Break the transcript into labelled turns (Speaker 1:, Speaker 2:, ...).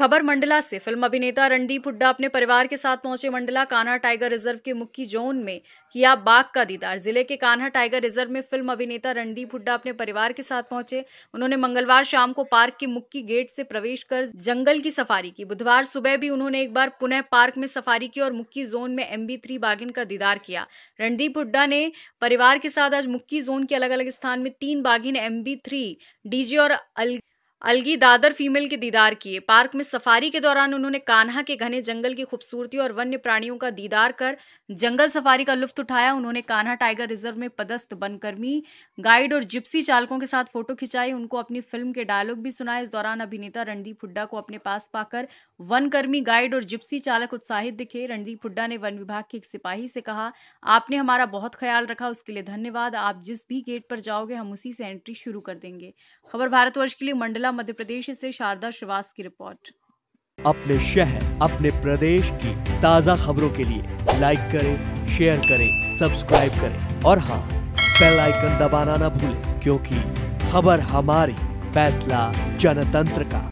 Speaker 1: खबर मंडला से फिल्म अभिनेता रणदीप हुड्डा अपने परिवार के साथ पहुंचे मंडला कान्हा टाइगर रिजर्व के मुक्की जोन में किया बाघ का दीदार जिले के कान्हा टाइगर रिजर्व में फिल्म अभिनेता रणदीप हुड्डा अपने परिवार के साथ पहुंचे उन्होंने मंगलवार शाम को पार्क के मुक्की गेट से प्रवेश कर जंगल की सफारी की बुधवार सुबह भी उन्होंने एक बार पुनः पार्क में सफारी की और मुक्की जोन में एम बी बागिन का दीदार किया रणदीप हुड्डा ने परिवार के साथ आज मुक्की जोन के अलग अलग स्थान में तीन बागिन एम बी डीजे और अल अलगी दादर फीमेल के दीदार किए पार्क में सफारी के दौरान उन्होंने कान्हा के घने जंगल की खूबसूरती और वन्य प्राणियों का दीदार कर जंगल सफारी का लुफ्त उठाया उन्होंने कान्हा टाइगर रिजर्व में पदस्थ बनकर्मी गाइड और जिप्सी चालकों के साथ फोटो खिंचाई उनको अपनी फिल्म के डायलॉग भी सुनाए इस दौरान अभिनेता रणदीप हुड्डा को अपने पास पाकर वन गाइड और जिप्सी चालक उत्साहित दिखे रणदीप हुड्डा ने वन विभाग के एक सिपाही से कहा आपने हमारा बहुत ख्याल रखा उसके लिए धन्यवाद आप जिस भी गेट पर जाओगे हम उसी से एंट्री शुरू कर देंगे खबर भारतवर्ष के लिए मंडला बांसवाड़ा मध्य प्रदेश से शारदा श्रीवास की रिपोर्ट
Speaker 2: अपने शहर अपने प्रदेश की ताज़ा खबरों के लिए लाइक करें शेयर करें सब्सक्राइब करें और हाँ आइकन दबाना ना भूलें क्योंकि खबर हमारी फैसला जनतंत्र का